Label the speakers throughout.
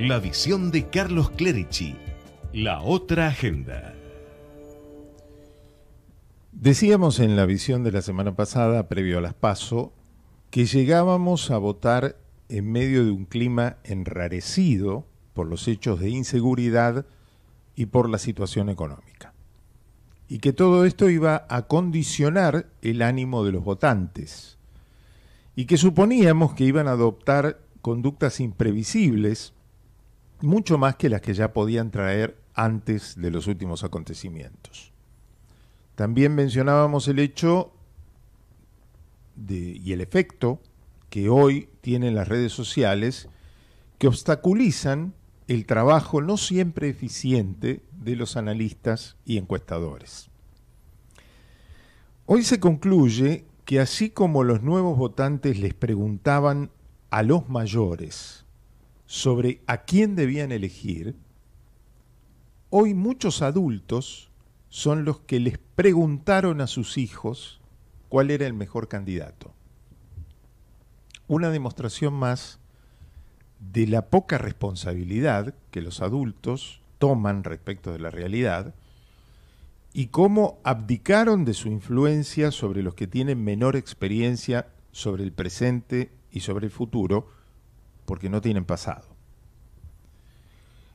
Speaker 1: La visión de Carlos Clerici. La otra agenda. Decíamos en la visión de la semana pasada, previo a las PASO, que llegábamos a votar en medio de un clima enrarecido por los hechos de inseguridad y por la situación económica. Y que todo esto iba a condicionar el ánimo de los votantes. Y que suponíamos que iban a adoptar conductas imprevisibles mucho más que las que ya podían traer antes de los últimos acontecimientos. También mencionábamos el hecho y el efecto que hoy tienen las redes sociales que obstaculizan el trabajo no siempre eficiente de los analistas y encuestadores. Hoy se concluye que así como los nuevos votantes les preguntaban a los mayores sobre a quién debían elegir, hoy muchos adultos son los que les preguntaron a sus hijos cuál era el mejor candidato. Una demostración más de la poca responsabilidad que los adultos toman respecto de la realidad y cómo abdicaron de su influencia sobre los que tienen menor experiencia sobre el presente y sobre el futuro, porque no tienen pasado.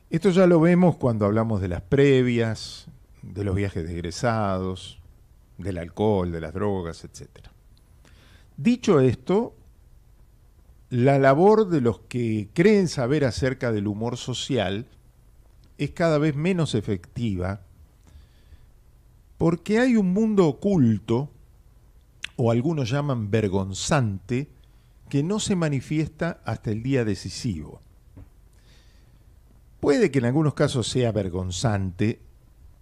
Speaker 1: Esto ya lo vemos cuando hablamos de las previas, de los viajes de egresados, del alcohol, de las drogas, etc. Dicho esto, la labor de los que creen saber acerca del humor social es cada vez menos efectiva porque hay un mundo oculto, o algunos llaman vergonzante, que no se manifiesta hasta el día decisivo. Puede que en algunos casos sea vergonzante,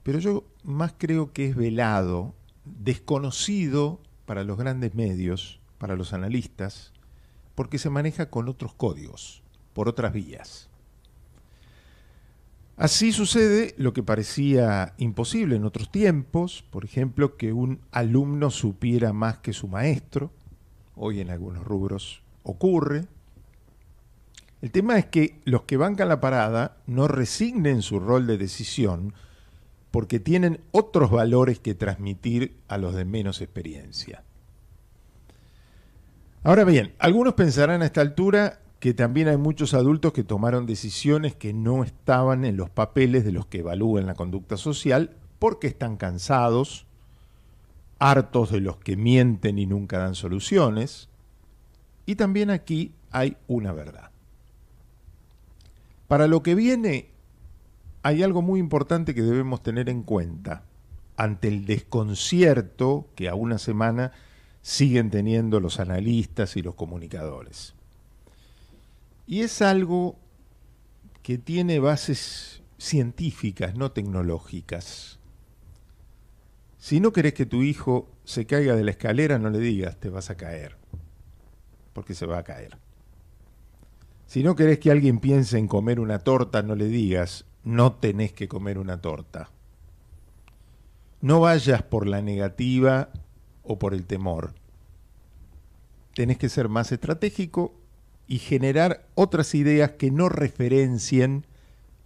Speaker 1: pero yo más creo que es velado, desconocido para los grandes medios, para los analistas, porque se maneja con otros códigos, por otras vías. Así sucede lo que parecía imposible en otros tiempos, por ejemplo, que un alumno supiera más que su maestro, hoy en algunos rubros ocurre. El tema es que los que bancan la parada no resignen su rol de decisión porque tienen otros valores que transmitir a los de menos experiencia. Ahora bien, algunos pensarán a esta altura que también hay muchos adultos que tomaron decisiones que no estaban en los papeles de los que evalúan la conducta social porque están cansados, hartos de los que mienten y nunca dan soluciones. Y también aquí hay una verdad. Para lo que viene hay algo muy importante que debemos tener en cuenta ante el desconcierto que a una semana siguen teniendo los analistas y los comunicadores. Y es algo que tiene bases científicas, no tecnológicas. Si no querés que tu hijo se caiga de la escalera, no le digas, te vas a caer, porque se va a caer. Si no querés que alguien piense en comer una torta, no le digas, no tenés que comer una torta. No vayas por la negativa o por el temor. Tenés que ser más estratégico y generar otras ideas que no referencien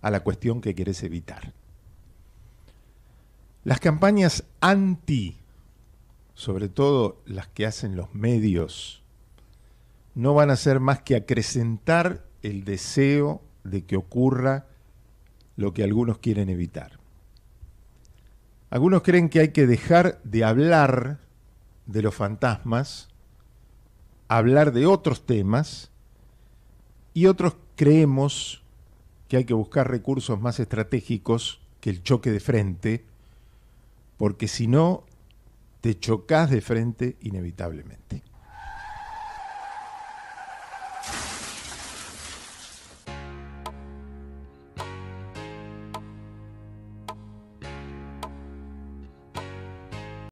Speaker 1: a la cuestión que querés evitar. Las campañas anti, sobre todo las que hacen los medios, no van a ser más que acrecentar el deseo de que ocurra lo que algunos quieren evitar. Algunos creen que hay que dejar de hablar de los fantasmas, hablar de otros temas, y otros creemos que hay que buscar recursos más estratégicos que el choque de frente, porque si no, te chocas de frente inevitablemente.